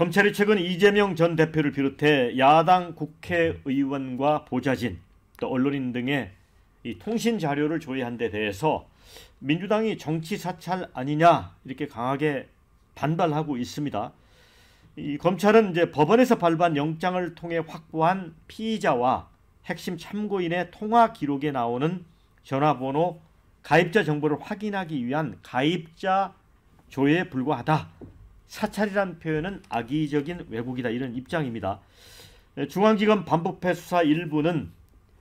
검찰이 최근 이재명 전 대표를 비롯해 야당 국회의원과 보좌진 또 언론인 등의 이 통신 자료를 조회한 데 대해서 민주당이 정치 사찰 아니냐 이렇게 강하게 반발하고 있습니다. 이 검찰은 이제 법원에서 발부 영장을 통해 확보한 피의자와 핵심 참고인의 통화 기록에 나오는 전화번호 가입자 정보를 확인하기 위한 가입자 조회에 불과하다 사찰이란 표현은 악의적인 왜곡이다 이런 입장입니다. 예, 중앙지검 반부패 수사 일부는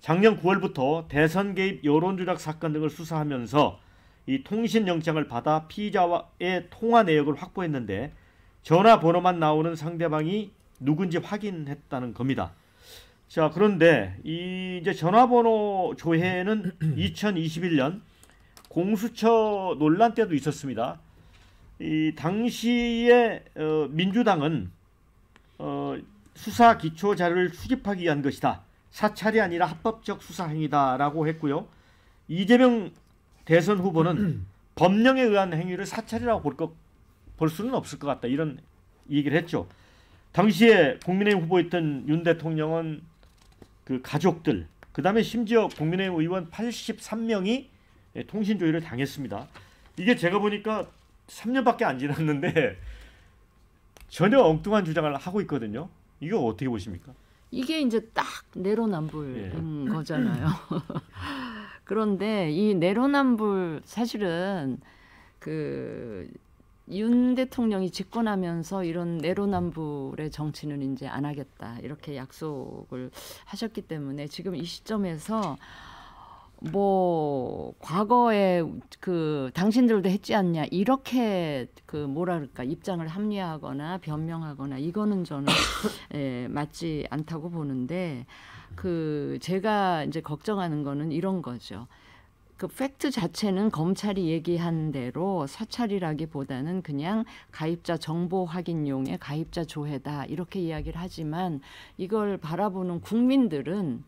작년 9월부터 대선 개입 여론 조작 사건 등을 수사하면서 이 통신 영장을 받아 피의자와의 통화 내역을 확보했는데 전화 번호만 나오는 상대방이 누군지 확인했다는 겁니다. 자, 그런데 이 이제 전화번호 조회는 2021년 공수처 논란 때도 있었습니다. 이당시에 어, 민주당은 어, 수사 기초 자료를 수집하기 위한 것이다. 사찰이 아니라 합법적 수사 행위다라고 했고요. 이재명 대선 후보는 법령에 의한 행위를 사찰이라고 볼, 것, 볼 수는 없을 것 같다. 이런 얘기를 했죠. 당시에 국민의힘 후보였던 윤 대통령은 그 가족들, 그 다음에 심지어 국민의힘 의원 83명이 예, 통신조회를 당했습니다. 이게 제가 보니까 3년밖에 안 지났는데 전혀 엉뚱한 주장을 하고 있거든요. 이거 어떻게 보십니까? 이게 이제 딱 내로남불인 예. 거잖아요. 그런데 이 내로남불 사실은 그윤 대통령이 집권하면서 이런 내로남불의 정치는 이제 안 하겠다 이렇게 약속을 하셨기 때문에 지금 이 시점에서 뭐 과거에 그 당신들도 했지 않냐 이렇게 그 뭐라 그까 입장을 합리화하거나 변명하거나 이거는 저는 예, 맞지 않다고 보는데 그 제가 이제 걱정하는 거는 이런 거죠. 그 팩트 자체는 검찰이 얘기한 대로 사찰이라기보다는 그냥 가입자 정보 확인용의 가입자 조회다 이렇게 이야기를 하지만 이걸 바라보는 국민들은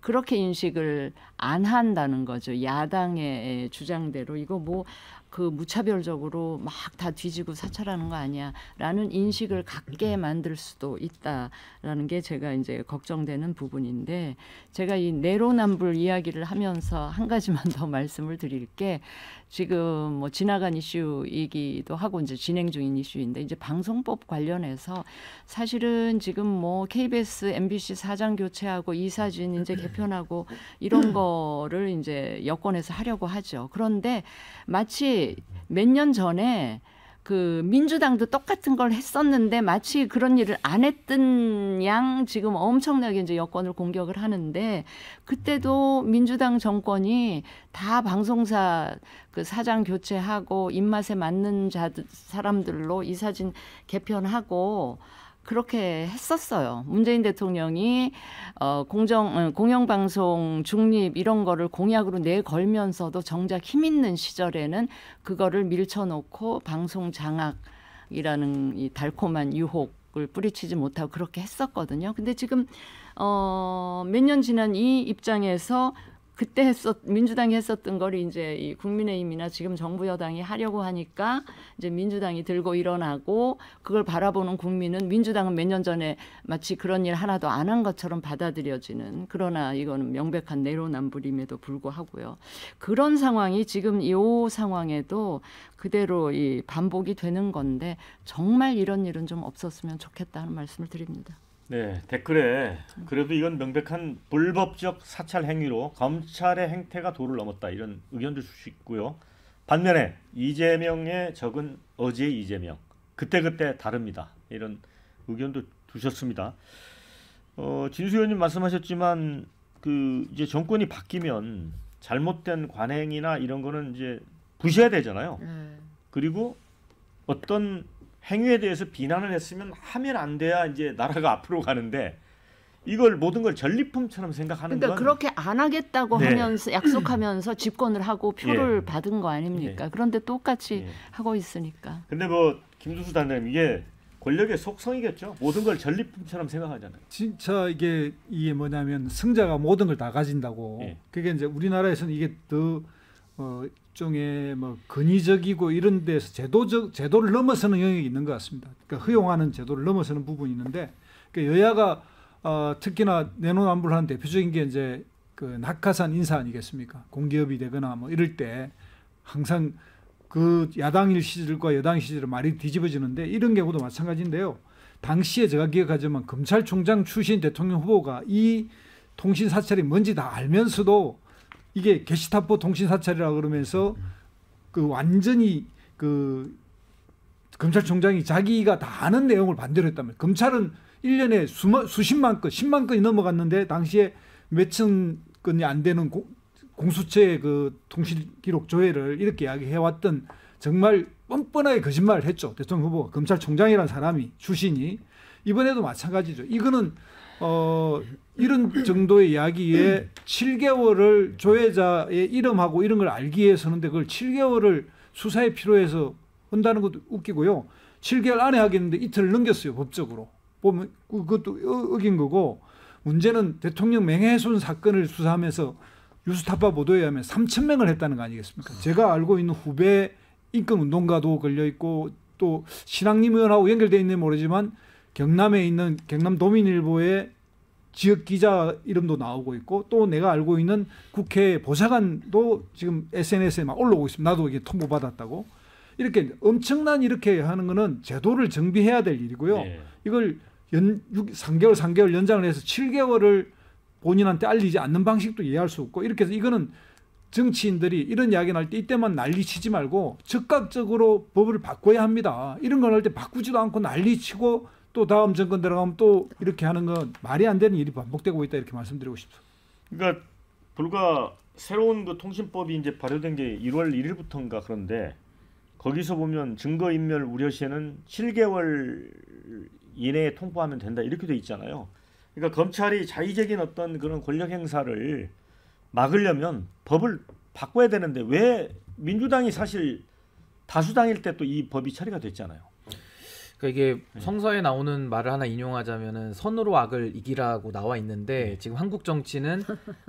그렇게 인식을 안 한다는 거죠. 야당의 주장대로 이거 뭐그 무차별적으로 막 다 뒤지고 사찰하는 거 아니야라는 인식을 갖게 만들 수도 있다라는 게 제가 이제 걱정되는 부분인데 제가 이 내로남불 이야기를 하면서 한 가지만 더 말씀을 드릴 게 지금 뭐 지나간 이슈이기도 하고 이제 진행 중인 이슈인데 이제 방송법 관련해서 사실은 지금 뭐 KBS, MBC 사장 교체하고 이사진 이제 개편하고 이런 거를 이제 여권에서 하려고 하죠. 그런데 마치 몇년 전에 그 민주당도 똑같은 걸 했었는데 마치 그런 일을 안 했던 양 지금 엄청나게 이제 여권을 공격을 하는데 그때도 민주당 정권이 다 방송사 그 사장 교체하고 입맛에 맞는 자 사람들로 이사진 개편하고 그렇게 했었어요. 문재인 대통령이 어, 공정 어, 공영방송 중립 이런 거를 공약으로 내걸면서도 정작 힘 있는 시절에는 그거를 밀쳐놓고 방송 장악이라는 이 달콤한 유혹 을 뿌리치지 못하고 그렇게 했었거든요. 근데 지금 어, 몇 년 지난 이 입장에서 그때 했었 민주당이 했었던 걸 이제 이 국민의힘이나 지금 정부 여당이 하려고 하니까 이제 민주당이 들고 일어나고 그걸 바라보는 국민은 민주당은 몇 년 전에 마치 그런 일 하나도 안 한 것처럼 받아들여지는 그러나 이거는 명백한 내로남불임에도 불구하고요. 그런 상황이 지금 이 상황에도 그대로 이 반복이 되는 건데 정말 이런 일은 좀 없었으면 좋겠다는 말씀을 드립니다. 네 댓글에 그래도 이건 명백한 불법적 사찰 행위로 검찰의 행태가 도를 넘었다 이런 의견도 줄수 있고요. 반면에 이재명의 적은 어제 이재명 그때그때 다릅니다 이런 의견도 두셨습니다 어, 진수 의원님 말씀하셨지만 그 이제 정권이 바뀌면 잘못된 관행이나 이런 거는 이제 부셔야 되잖아요. 네. 그리고 어떤 행위에 대해서 비난을 했으면 하면 안 돼야 이제 나라가 앞으로 가는데 이걸 모든 걸 전리품처럼 생각하는 그러니까 건 그렇게 안 하겠다고 네. 하면서 약속하면서 집권을 하고 표를 예. 받은 거 아닙니까? 예. 그런데 똑같이 예. 하고 있으니까. 근데 뭐 김두수 단장님 이게 권력의 속성이겠죠. 모든 걸 전리품처럼 생각하잖아요. 진짜 이게 이게 뭐냐면 승자가 모든 걸 다 가진다고. 예. 그게 이제 우리나라에서는 이게 더 어, 일종의 뭐 근위적이고 이런 데서 제도적 제도를 넘어서는 영역이 있는 것 같습니다. 그러니까 허용하는 제도를 넘어서는 부분이 있는데 그러니까 여야가 어, 특히나 내노는불한 대표적인 게 이제 그 낙하산 인사 아니겠습니까? 공기업이 되거나 뭐 이럴 때 항상 그 야당일 시절과 여당 시절 말이 뒤집어지는데 이런 경우도 마찬가지인데요. 당시에 제가 기억하지만 검찰총장 출신 대통령 후보가 이 통신 사찰이 뭔지 다 알면서도 이게 게시타포 통신 사찰이라 그러면서 그 완전히 그 검찰총장이 자기가 다 아는 내용을 반대로 했다면 검찰은 1년에 수만, 수십만 건, 10만 건이 넘어갔는데 당시에 몇 천 건이 안 되는 고, 공수처의 그 통신 기록 조회를 이렇게 이야기해왔던 정말 뻔뻔하게 거짓말을 했죠. 대통령 후보 검찰총장이라는 사람이 출신이 이번에도 마찬가지죠. 이거는 어, 이런 정도의 이야기에 7개월을 조회자의 이름하고 이런 걸 알기 위해서는데 그걸 7개월을 수사에 필요해서 한다는 것도 웃기고요. 7개월 안에 하겠는데 이틀을 넘겼어요. 법적으로. 보면 그, 그것도 어, 어긴 거고 문제는 대통령 맹해손 사건을 수사하면서 유수타파 보도에 하면 3천 명을 했다는 거 아니겠습니까? 제가 알고 있는 후배 인권운동가도 걸려 있고 또 신앙님 의원하고 연결돼 있는 모르지만 경남에 있는 경남 도민일보의 지역 기자 이름도 나오고 있고 또 내가 알고 있는 국회 보좌관도 지금 SNS에 막 올라오고 있습니다. 나도 이게 통보 받았다고. 이렇게 엄청난 이렇게 하는 거는 제도를 정비해야 될 일이고요. 네. 이걸 연 6, 3개월 3개월 연장을 해서 7개월을 본인한테 알리지 않는 방식도 이해할 수 없고 이렇게 해서 이거는 정치인들이 이런 이야기 할때 이때만 난리치지 말고 즉각적으로 법을 바꿔야 합니다. 이런 걸 할 때 바꾸지도 않고 난리치고 또 다음 정권 들어가면 또 이렇게 하는 건 말이 안 되는 일이 반복되고 있다 이렇게 말씀드리고 싶어. 그러니까 불과 새로운 그 통신법이 이제 발효된 게 1월 1일부터인가 그런데 거기서 보면 증거 인멸 우려 시에는 7개월 이내에 통보하면 된다 이렇게 돼 있잖아요. 그러니까 검찰이 자의적인 어떤 그런 권력 행사를 막으려면 법을 바꿔야 되는데 왜 민주당이 사실 다수당일 때 또 이 법이 처리가 됐잖아요. 그러니까 이게 네. 성서에 나오는 말을 하나 인용하자면은 선으로 악을 이기라고 나와 있는데 네. 지금 한국 정치는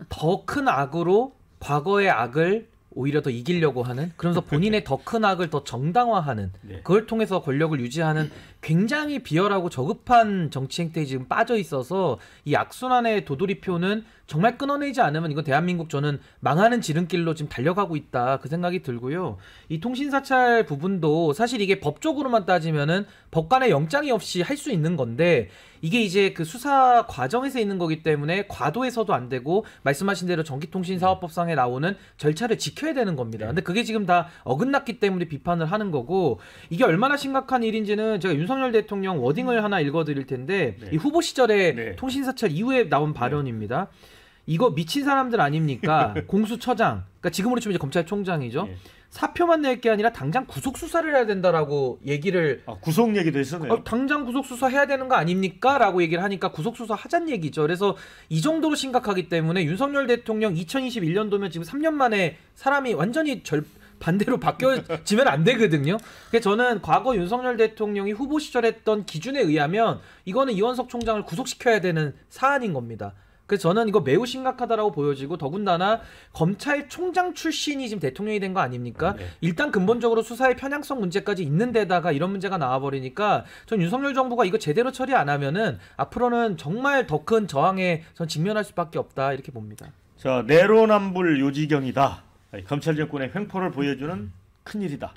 더 큰 악으로 과거의 악을 오히려 더 이기려고 하는 그러면서 본인의 더 큰 악을 더 정당화하는 네. 그걸 통해서 권력을 유지하는 굉장히 비열하고 저급한 정치 행태에 지금 빠져 있어서 이 악순환의 도돌이표는 정말 끊어내지 않으면 이건 대한민국 저는 망하는 지름길로 지금 달려가고 있다 그 생각이 들고요. 이 통신 사찰 부분도 사실 이게 법적으로만 따지면은 법관의 영장이 없이 할 수 있는 건데 이게 이제 그 수사 과정에서 있는 거기 때문에 과도해서도 안 되고 말씀하신 대로 전기통신사업법상에 나오는 절차를 지켜야 되는 겁니다. 근데 그게 지금 다 어긋났기 때문에 비판을 하는 거고 이게 얼마나 심각한 일인지는 제가 윤석열 대통령 워딩을 하나 읽어드릴 텐데 네. 이 후보 시절에 네. 통신사찰 이후에 나온 발언입니다. 네. 이거 미친 사람들 아닙니까? 공수처장, 그러니까 지금으로 치면 이제 검찰총장이죠. 예. 사표만 낼 게 아니라 당장 구속 수사를 해야 된다라고 얘기를 아, 구속 얘기도 했었네요. 어, 당장 구속 수사 해야 되는 거 아닙니까?라고 얘기를 하니까 구속 수사 하잔 얘기죠. 그래서 이 정도로 심각하기 때문에 윤석열 대통령 2021년도면 지금 3년 만에 사람이 완전히 절 반대로 바뀌어지면 안 되거든요. 그래서 저는 과거 윤석열 대통령이 후보 시절 했던 기준에 의하면 이거는 이원석 총장을 구속시켜야 되는 사안인 겁니다. 그래서 저는 이거 매우 심각하다라고 보여지고 더군다나 검찰총장 출신이 지금 대통령이 된 거 아닙니까? 네. 일단 근본적으로 수사의 편향성 문제까지 있는 데다가 이런 문제가 나와버리니까 전 윤석열 정부가 이거 제대로 처리 안 하면은 앞으로는 정말 더 큰 저항에 전 직면할 수밖에 없다 이렇게 봅니다. 자 내로남불 요지경이다. 검찰 정권의 횡포를 보여주는 큰 일이다.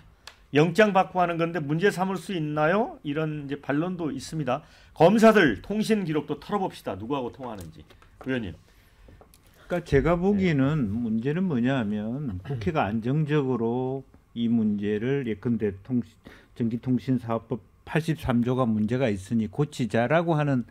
영장 받고하는 건데 문제 삼을 수 있나요? 이런 이제 반론도 있습니다. 검사들 통신 기록도 털어봅시다. 누구하고 통화하는지. 의원님. 그러니까 제가 보기에는 네. 문제는 뭐냐하면 국회가 안정적으로 이 문제를 예컨대 통신, 전기통신사업법 83조가 문제가 있으니 고치자라고 하는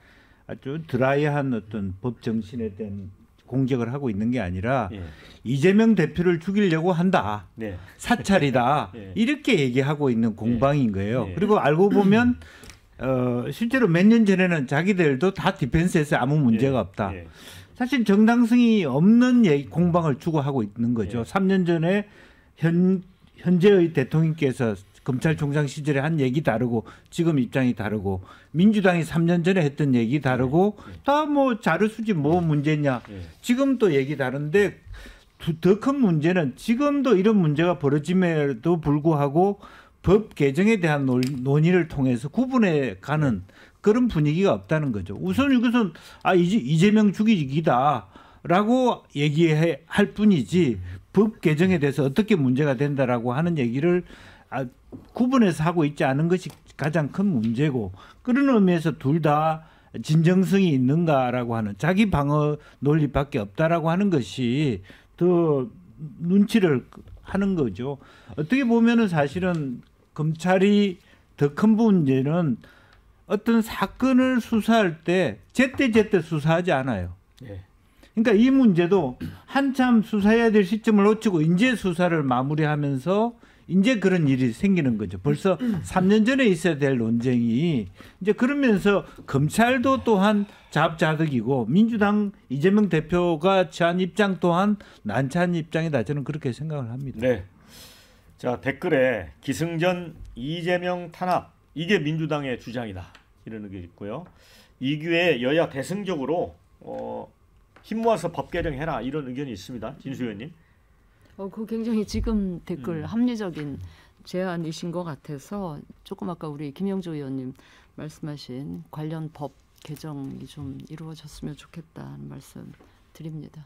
아주 드라이한 어떤 법 정신에 대한 공격을 하고 있는 게 아니라 예. 이재명 대표를 죽이려고 한다. 네. 사찰이다. 예. 이렇게 얘기하고 있는 공방인 예. 거예요. 예. 그리고 알고 보면 어, 실제로 몇 년 전에는 자기들도 다 디펜스에서 아무 문제가 예, 없다. 예. 사실 정당성이 없는 얘기, 예, 공방을 추구하고 있는 거죠. 예. 3년 전에 현, 현재의 대통령께서 검찰총장 시절에 한 얘기 다르고 지금 입장이 다르고 민주당이 3년 전에 했던 얘기 다르고 예. 예. 다뭐 자료 수집 뭐 문제냐 지금 또 얘기 다른데 더 큰 문제는 지금도 이런 문제가 벌어짐에도 불구하고 법 개정에 대한 논의를 통해서 구분해 가는 그런 분위기가 없다는 거죠. 우선 이것은 아 이제 이재명 죽이기다라고 얘기할 뿐이지 법 개정에 대해서 어떻게 문제가 된다라고 하는 얘기를 아, 구분해서 하고 있지 않은 것이 가장 큰 문제고 그런 의미에서 둘 다 진정성이 있는가라고 하는 자기 방어 논리밖에 없다라고 하는 것이 더 눈치를 하는 거죠. 어떻게 보면은 사실은 검찰이 더 큰 문제는 어떤 사건을 수사할 때 제때 제때 수사하지 않아요. 예. 그러니까 이 문제도 한참 수사해야 될 시점을 놓치고 인제 수사를 마무리하면서 이제 그런 일이 생기는 거죠. 벌써 3년 전에 있어야 될 논쟁이 이제 그러면서 검찰도 또한 잡자득이고 민주당 이재명 대표가 취한 입장 또한 난처한 입장이다. 저는 그렇게 생각을 합니다. 네. 자 댓글에 기승전 이재명 탄압 이게 민주당의 주장이다 이런 의 있고요. 이규에 여야 대승적으로 어, 힘 모아서 법 개정해라 이런 의견이 있습니다. 진수 의원님. 어, 그 굉장히 지금 댓글 음. 합리적인 제안이신 것 같아서 조금 아까 우리 김영조 의원님 말씀하신 관련 법 개정이 좀 이루어졌으면 좋겠다는 말씀 드립니다.